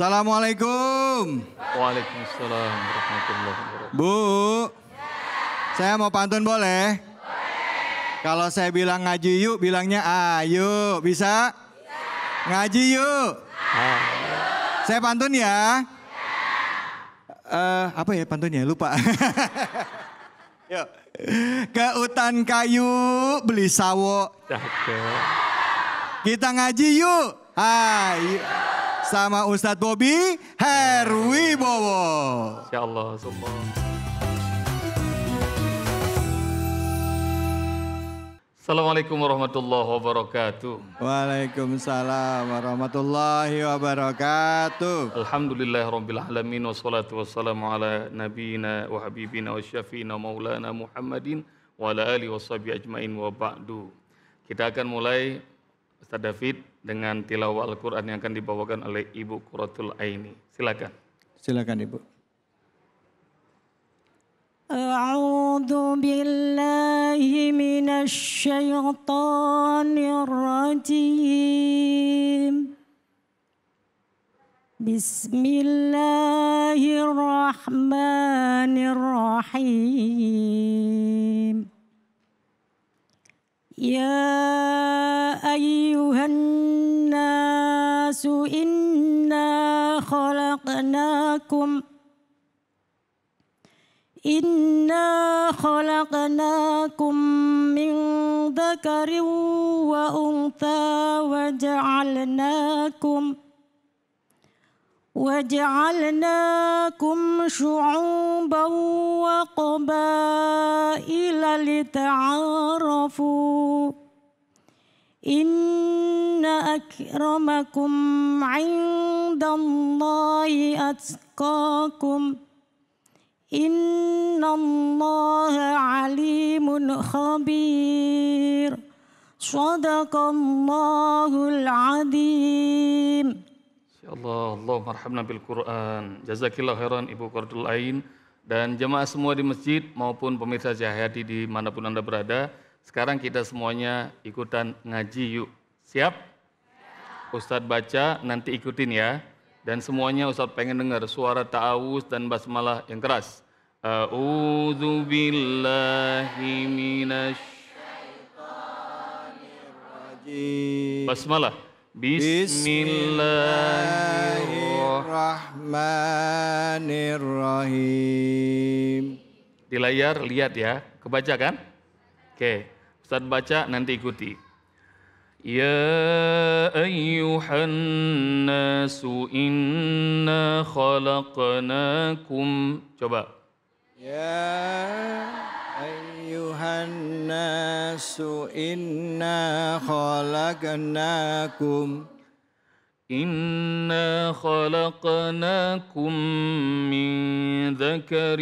Assalamualaikum. Waalaikumsalam Bu, saya mau pantun boleh? Kalau saya bilang ngaji yuk, bilangnya ayo. Bisa? Bisa. Ngaji yuk. Ayo. Saya pantun ya. ya. Uh, apa ya pantunnya? Lupa. Ke hutan kayu beli sawo. Kita ngaji yuk. Ayo sama Ustadz Bobby Bowo. Insya Allah, semua. Assalamualaikum warahmatullahi wabarakatuh. Waalaikumsalam warahmatullahi wabarakatuh. Alhamdulillah rabbil alamin wassalatu wassalamu ala nabiyyina wa habibina wa syafiina maulana Muhammadin wa ala alihi washabi ajmain wa ba'du. Kita akan mulai Ustaz David dengan tilawah Al-Quran yang akan dibawakan oleh Ibu Quratul Aini. Silakan. Silakan Ibu. أعوذ بالله من الشيطان الرجيم بسم الله الرحمن الرحيم يا أيها الناس إنا خلقناكم إنا خلقناكم من ذكر وأنثى وجعلناكم ۖ وجعلناكم شعوبا وقبائل لتعارفوا إن أكرمكم عند الله أتقاكم إن الله عليم خبير صدق الله العظيم Allah, Allah marhamna bil Quran. Jazakillah khairan Ibu Qardul Ain dan jemaah semua di masjid maupun pemirsa Cahayati di manapun Anda berada. Sekarang kita semuanya ikutan ngaji yuk. Siap? Ustadz baca nanti ikutin ya. Dan semuanya Ustadz pengen dengar suara ta'awus dan basmalah yang keras. A'udzu billahi minasy rajim. Basmalah. Bismillahirrahmanirrahim. Di layar lihat ya, kebaca kan? Oke, Ustaz baca nanti ikuti. Ya ayyuhan nasu inna khalaqnakum. Coba. Ya أيها الناس إنا خلقناكم إنا خلقناكم من ذكر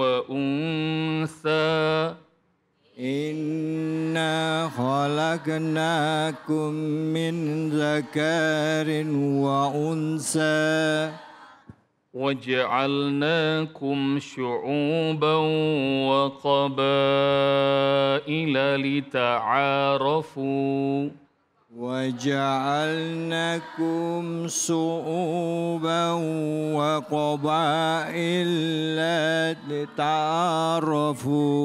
وأنثى إنا خلقناكم من ذكر وأنثى وجعلناكم شعوبا وقبائل لتعارفوا وجعلناكم شعوبا وقبائل لتعارفوا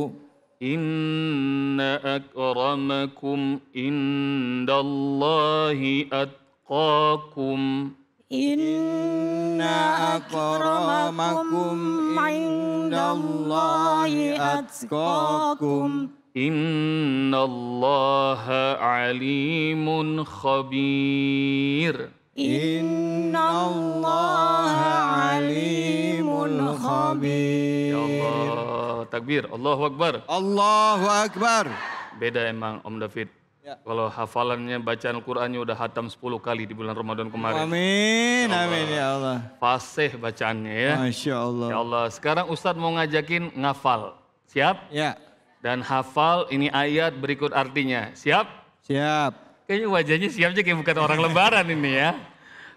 إن أكرمكم عند الله أتقاكم Inna akramakum indallahi atqakum. Inna Allah alimun khabir. Inna Allah alimun khabir. Ya Allah, takbir. Allahu Akbar. Allahu Akbar. Beda emang Om David. Ya. Kalau hafalannya bacaan Qur'annya udah hatam 10 kali di bulan Ramadan kemarin. Amin, ya Allah. amin ya Allah. Fasih bacaannya ya. Masya Allah. Ya Allah. Sekarang Ustadz mau ngajakin ngafal. Siap? Ya. Dan hafal ini ayat berikut artinya. Siap? Siap. Kayaknya wajahnya siap aja kayak bukan orang lebaran ini ya.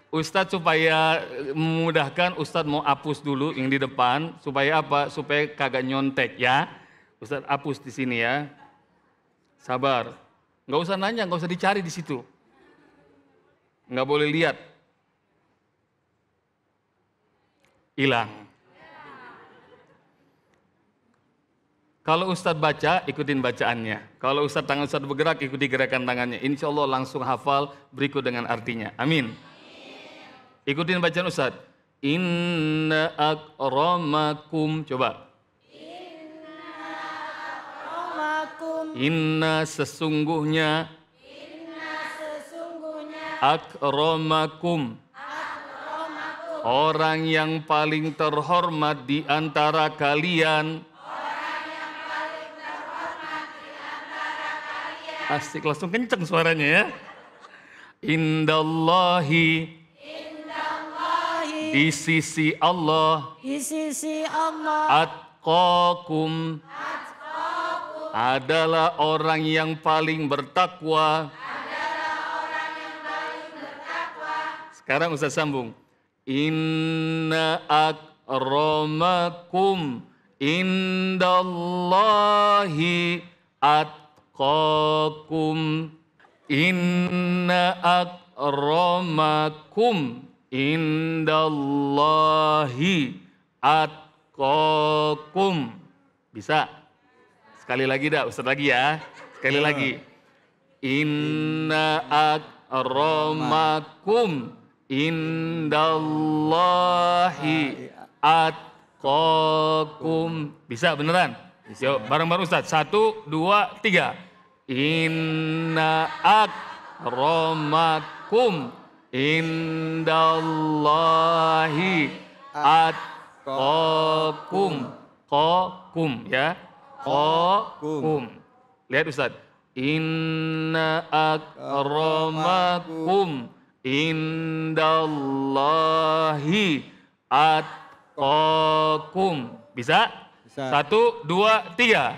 Ustadz supaya memudahkan Ustadz mau hapus dulu yang di depan supaya apa? Supaya kagak nyontek ya. Ustadz hapus di sini ya. Sabar. Nggak usah nanya, nggak usah dicari di situ. Nggak boleh lihat. Hilang. Kalau Ustadz baca, ikutin bacaannya. Kalau Ustadz tangan Ustadz bergerak, ikuti gerakan tangannya. Insya Allah langsung hafal berikut dengan artinya. Amin. Ikutin bacaan Ustadz. Inna akramakum. Coba. Inna sesungguhnya Akromakum. Orang yang paling terhormat di antara kalian Asik, langsung kenceng suaranya ya Indallahi di sisi Allah di sisi Allah atqakum adalah orang yang paling bertakwa. Sekarang Ustaz sambung. Inna akramakum indallahi atqakum. Inna akramakum indallahi atqakum. Bisa? Sekali lagi dah, Ustaz lagi ya. Sekali iya. lagi. Inna akramakum indallahi atqakum. Bisa beneran? Bisa. Yuk, bareng Ustaz. Satu, dua, tiga. Inna akramakum indallahi atqakum. kokum, ya atqakum. Lihat Ustaz. Inna akramakum indallahi atqakum. Bisa? Bisa. Satu, dua, tiga.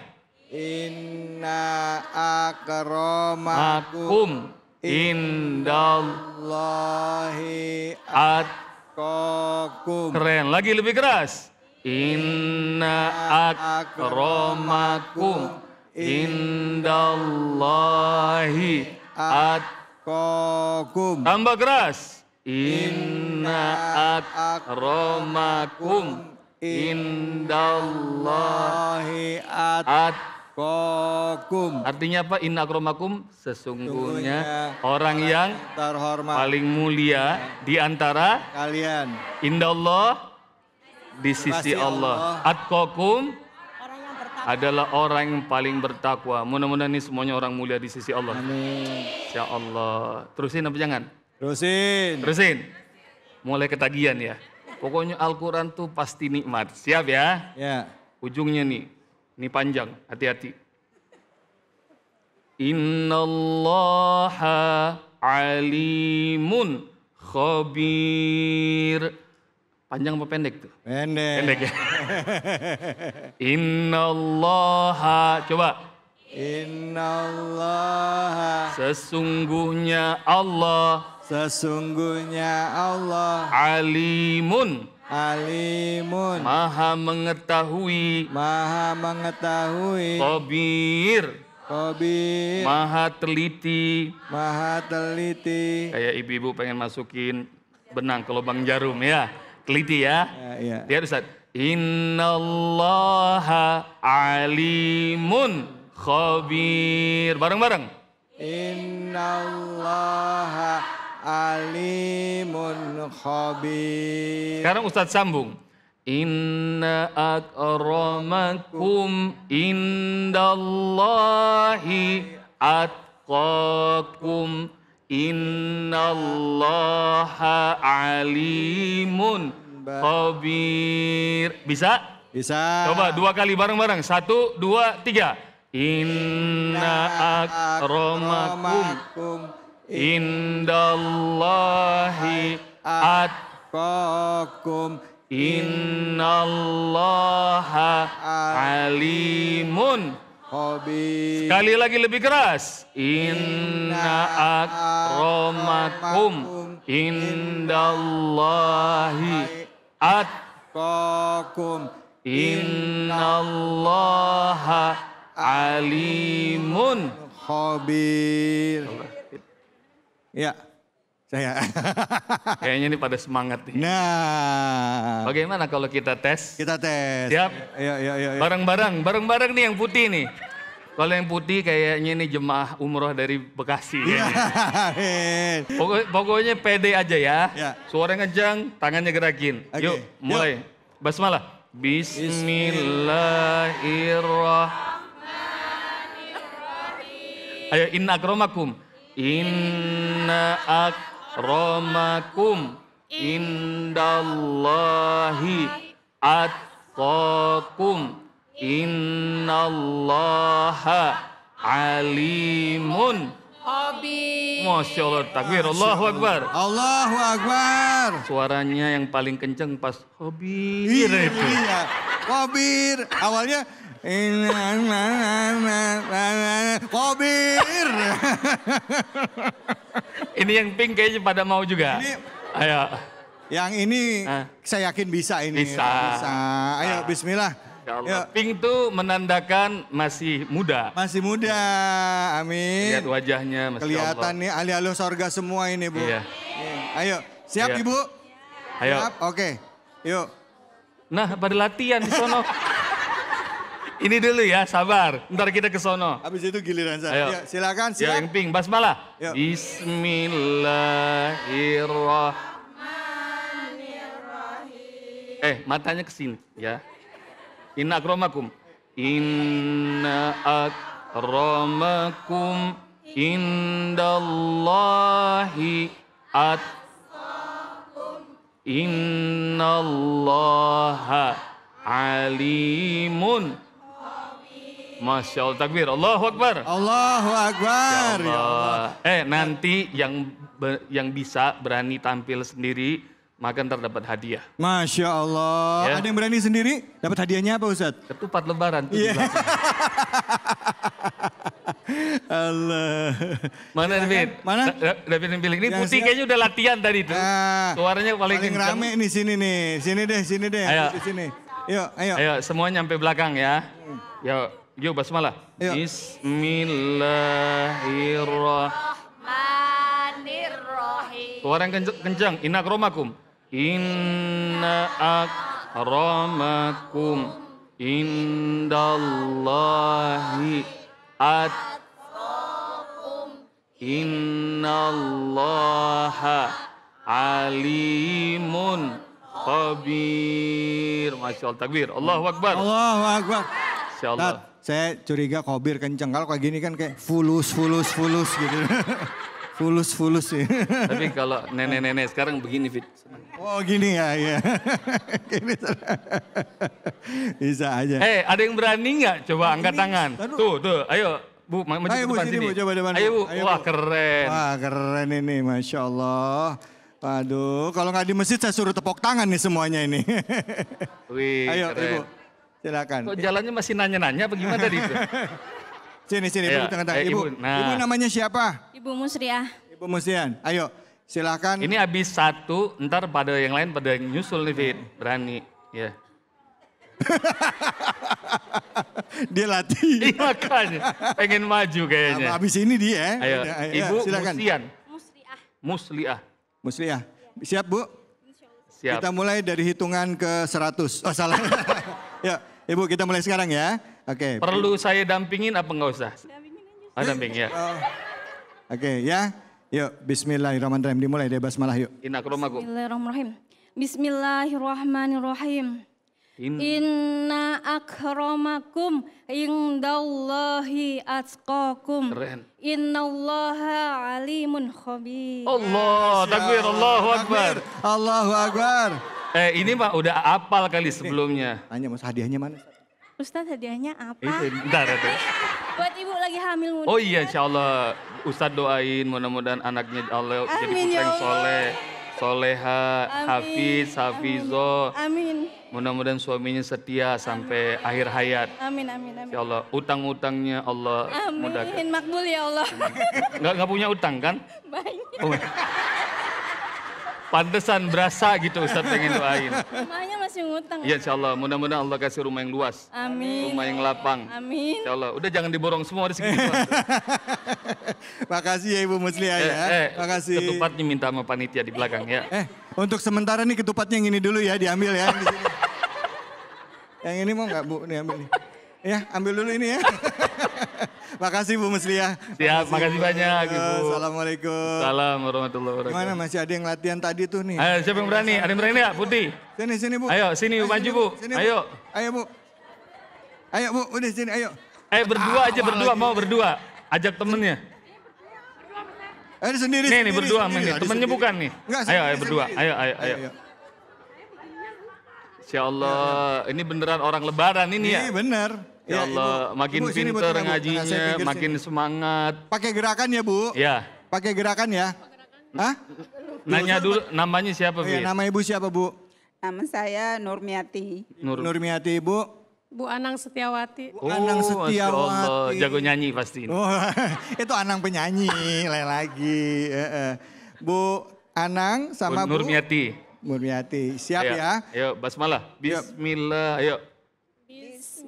Inna akramakum indallahi atqakum. Keren, lagi lebih keras. Inna akromakum indallahi atkakum. Tambah keras. Inna akromakum indallahi atqakum. Artinya apa? Inna akromakum sesungguhnya orang yang paling mulia di antara kalian. Indallah di sisi Allah. Allah. Atqakum adalah orang yang paling bertakwa. Mudah-mudahan ini semuanya orang mulia di sisi Allah. Amin. Ya Allah. Terusin apa jangan? Terusin. Terusin. Mulai ketagihan ya. Pokoknya Al-Quran tuh pasti nikmat. Siap ya? Ya. Ujungnya nih. Ini panjang. Hati-hati. Inna Allah alimun khabir. Panjang apa pendek tuh? Pendek. Pendek ya. Innallaha. Coba. Innallaha. Sesungguhnya Allah. Sesungguhnya Allah. Alimun. Alimun. Maha mengetahui. Maha mengetahui. Kobir. Kobir. Maha teliti. Maha teliti. Kayak ibu-ibu pengen masukin benang ke lubang jarum ya teliti ya. ya, ya. Dia ya. Lihat Ustaz. Innallaha alimun khabir. Bareng-bareng. Innallaha alimun khabir. Sekarang Ustadz sambung. Inna akramakum indallahi atqakum. Innallaha alimun khabir. Bisa? Bisa. Coba dua kali bareng-bareng. Satu, dua, tiga. Inna akromakum indallahi atkakum innallaha alimun Sekali lagi lebih keras. Inna akromakum indallahi atkakum Innallaha alimun khabir. Ya. Saya. Kayaknya ini pada semangat nih. Nah. Bagaimana kalau kita tes? Kita tes. Siap? Ayo, iya, iya, ayo, iya, ayo. barang bareng bareng-bareng nih yang putih nih. Kalau yang putih kayaknya ini jemaah umroh dari Bekasi. Ya. Pokok, pokoknya pede aja ya. ya. Suara ngejang, tangannya gerakin. Okay. Yuk, mulai. Yuk. Basmalah. Bismillahirrahmanirrahim. Ayo, inna akromakum. Inna akromakum akramakum indallahi atqakum innallaha alimun Hobi. Masya Allah, takbir. Allahu Akbar. Allahu Akbar. Suaranya yang paling kenceng pas hobi. Iya, na iya. na iya. Awalnya Kobir. ini yang pink kayaknya pada mau juga. Ini, Ayo. Yang ini Hah? saya yakin bisa ini. Bisa. bisa. Ayo ah. bismillah. Ya. Pink itu menandakan masih muda. Masih muda, amin. Lihat wajahnya, Masya Kelihatan Allah. nih ahli alih sorga semua ini, Bu. Iya. Ayo, siap iya. Ibu? Ayo. Siap, oke. Okay. Yuk. Nah, pada latihan di sono. ini dulu ya, sabar. Ntar kita ke sono. Habis itu giliran saya. Ya, silakan, ya, silakan. yang pink, basmalah. Yo. Ya. Bismillahirrahmanirrahim. Eh, matanya ke sini ya. Inna akromakum. Inna akromakum indallahi at innallaha alimun Masya Allah, takbir. Allahu Akbar. Allahu Akbar. Ya Allah. Ya Allah. Eh, nanti yang yang bisa berani tampil sendiri, maka terdapat hadiah. Masya Allah. Ya. Ada yang berani sendiri, dapat hadiahnya apa Ustaz? Ketupat lebaran. Tuh yeah. Iya. Allah. Mana David? Mana? David yang pilih. Ini ya, putih kayaknya udah latihan tadi tuh. Nah, Suaranya paling, paling rame nih sini nih. Sini deh, sini deh. Ayo. Sini. Yuk, ayo. Ayo, semua nyampe belakang ya. Hmm. Yuk. Yuk basmalah. Yuk. Bismillahirrahmanirrahim. Suara yang kencang, kenceng. Inna akromakum. Inna akromakum. Indallahi atqakum. Innallaha alimun khabir. Masya Allah takbir. Allahu Akbar. Allahu Akbar. Masya Allah. Saya curiga kobir kenceng. Kalau kayak gini kan kayak fulus, fulus, fulus gitu. fulus, fulus sih. Tapi kalau nenek-nenek sekarang begini Fit. Oh gini ya, iya. Bisa aja. Eh hey, ada yang berani nggak? Coba angkat ini, tangan. Tuh, tuh, ayo. Bu, maju Ayo, bu, depan sini. Bu, coba depan. Ayo, bu. Ayo, Wah, bu. keren. Wah, keren ini, Masya Allah. Waduh, kalau nggak di masjid saya suruh tepok tangan nih semuanya ini. Wih, Ayo, keren. Ibu. Silakan. Kok jalannya masih nanya-nanya apa gimana tadi itu? Sini, sini, eh, Ibu tengah-tengah. Ibu, nah. ibu namanya siapa? Ibu Musriah. Ibu Musrian, ayo silakan. Ini habis satu, ntar pada yang lain pada yang nyusul nih Fit, berani. Ya. dia latih. Iya kan, pengen maju kayaknya. Nah, habis ini dia. Eh. Ayo, Ibu silakan. Musrian. musriah. musriah. Musriah. Siap Bu? Siap. Kita mulai dari hitungan ke seratus. Oh salah. ya, Ibu kita mulai sekarang ya. Oke. Okay. Perlu saya dampingin apa enggak usah? Dampingin aja. Ah, ya. Oh. Oke okay, ya. Yuk, bismillahirrahmanirrahim. Dimulai dari malah yuk. Inakramakum. Bismillahirrahmanirrahim. Bismillahirrahmanirrahim. In... Inna akramakum indallahi atqakum. Keren. Innallaha alimun khabir. Allah, takbir, Allahu Akbar. Allahu Akbar. Eh ini Pak udah apal kali sebelumnya. Tanya mas hadiahnya mana? Ustadz hadiahnya apa? Itu, eh, bentar, bentar. Buat ibu lagi hamil muda. Oh iya insya Allah. Ustadz doain mudah-mudahan anaknya Allah Amin, jadi putra ya yang soleh. Soleha, Amin. Hafiz, Hafizo. Amin. Mudah-mudahan suaminya setia sampai akhir hayat. Amin, amin, amin. Ya Allah, utang-utangnya Allah Amin, mudahkan. makbul ya Allah. Enggak, enggak punya utang kan? Banyak. Oh. Pantesan berasa gitu Ustaz pengen gitu, doain. Rumahnya masih ngutang. Ya insya Allah, mudah-mudahan Allah kasih rumah yang luas. Amin. Rumah yang lapang. Amin. Insya Allah, udah jangan diborong semua di rezeki. Makasih ya Ibu Muslia eh, ya. Eh, eh, Makasih. Ketupatnya minta sama panitia di belakang ya. Eh, untuk sementara nih ketupatnya yang ini dulu ya, diambil ya. Di sini. yang ini mau nggak Bu, ambil nih. Ya, ambil dulu ini ya. Makasih Bu Muslia. Siap, makasih, makasih banyak Ibu. Assalamualaikum. Salam warahmatullahi wabarakatuh. Mana masih ada yang latihan tadi tuh nih? Ayo, siapa yang berani? Ada yang berani ya? Putih? Sini, sini Bu. Ayo, sini ayo, maju Bu. Sini, bu. Ayo. Ayo Bu. Ayo Bu, udah sini, ayo. Eh berdua aja, berdua. Mau berdua. Ajak temennya. Ayo eh, sendiri. Nih, nih berdua sendiri. nih. Temennya sendiri. bukan nih. Enggak, sendiri, ayo, ayo berdua. Ayo, ayo, ayo. ayo. Insya Allah, ini beneran orang lebaran ini ya? Iya bener. Ya, ya Allah, ibu, makin ibu, pinter sini, ngajinya, makin sini. semangat. Pakai gerakan ya, Bu? Ya. Pakai gerakan ya? Hah? Nanya dulu namanya siapa, iya, Bu? Oh, nama Ibu siapa, Bu? Nama saya Nurmiati. Nur. Nurmiati, Bu. Bu Anang Setiawati. Bu Anang oh, Setiawati. Allah, jago nyanyi pasti. Ini. Oh, itu Anang penyanyi, lain lagi. Eh, eh. Bu Anang sama Bu Nurmiati. Bu Nurmiati, siap ayo, ya. Ayo, basmalah. Bismillah, ayo.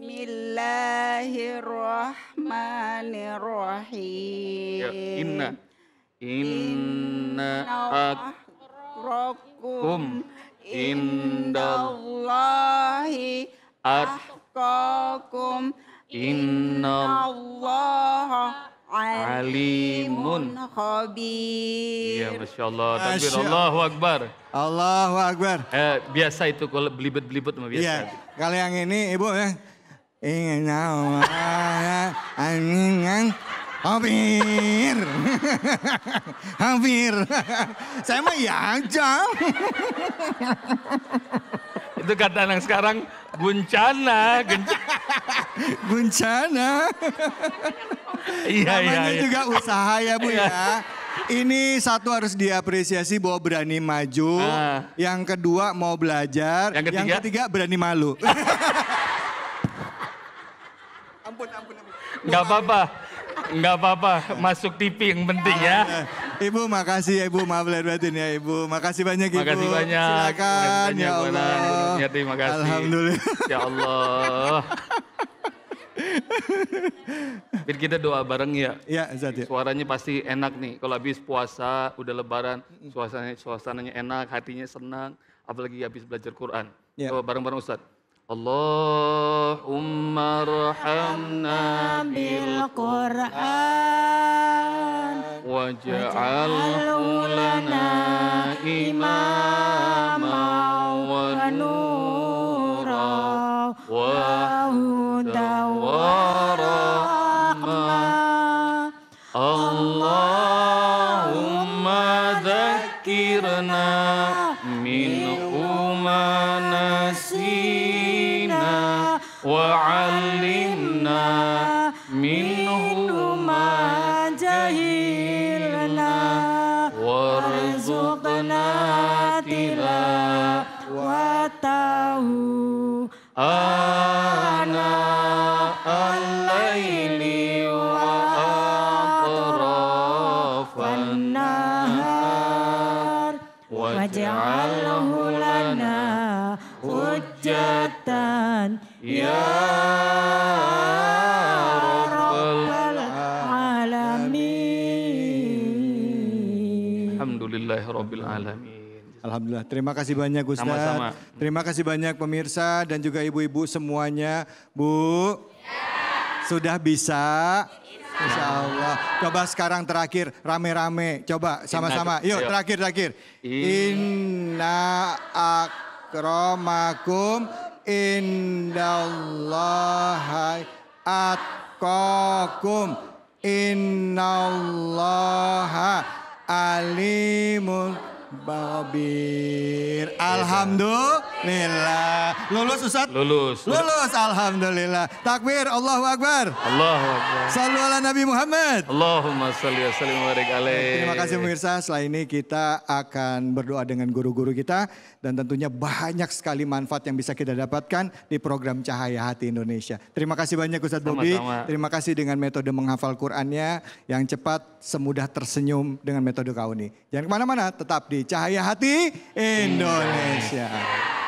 Bismillahirrahmanirrahim. Ya, inna. Inna akrakum indallahi atqakum innallaha alimun khabir. Ya Masya Allah. Takbir. Allahu Akbar. Allahu Akbar. Eh, biasa itu kalau belibet-belibet mah biasa. Iya. Kalau yang ini Ibu ya ingin tahu Hampir, hampir. Saya mah ya aja. Itu kata anak sekarang guncana, guncana. Iya iya. iya. juga usaha ya bu ya. Iya. Ini satu harus diapresiasi bahwa berani maju. Ah. Yang kedua mau belajar. Yang ketiga, yang ketiga berani malu ampun, ampun, ampun. Gak apa-apa. Gak apa-apa, masuk TV yang penting ya. Ah, ah. Ibu makasih ya Ibu, maaf lahir batin ya Ibu. Makasih banyak Ibu. Makasih banyak. Silakan ya makasih ya Allah. Ya, terima kasih. Alhamdulillah. Ya Allah. Biar kita doa bareng ya. Iya, Zat ya. Suaranya pasti enak nih. Kalau habis puasa, udah lebaran, suasananya suasananya enak, hatinya senang, apalagi habis belajar Quran. Ya. Doa bareng-bareng Ustadz. اللهم ارحمنا بالقرآن واجعله لنا إماما ونورا وهدى وعلمنا Alamin. Alhamdulillah. Terima kasih banyak Ustaz. Terima kasih banyak pemirsa dan juga ibu-ibu semuanya. Bu, ya. sudah bisa? Insya Allah. Coba sekarang terakhir rame-rame. Coba sama-sama. Yuk terakhir terakhir. Inna akromakum indallahai atqakum innallaha alimun Babir. Iya, iya. Alhamdulillah. Lulus Ustaz? Lulus. Lulus alhamdulillah. Takbir Allahu Akbar. Allahu Akbar. Sallu ala Nabi Muhammad. Allahumma shalli wa sallim wa Terima kasih pemirsa. Setelah ini kita akan berdoa dengan guru-guru kita dan tentunya banyak sekali manfaat yang bisa kita dapatkan di program Cahaya Hati Indonesia. Terima kasih banyak Ustaz Bobi. Terima kasih dengan metode menghafal Qur'annya yang cepat, semudah tersenyum dengan metode Kauni. Jangan kemana mana tetap di Cahaya Hati Indonesia. Indonesia.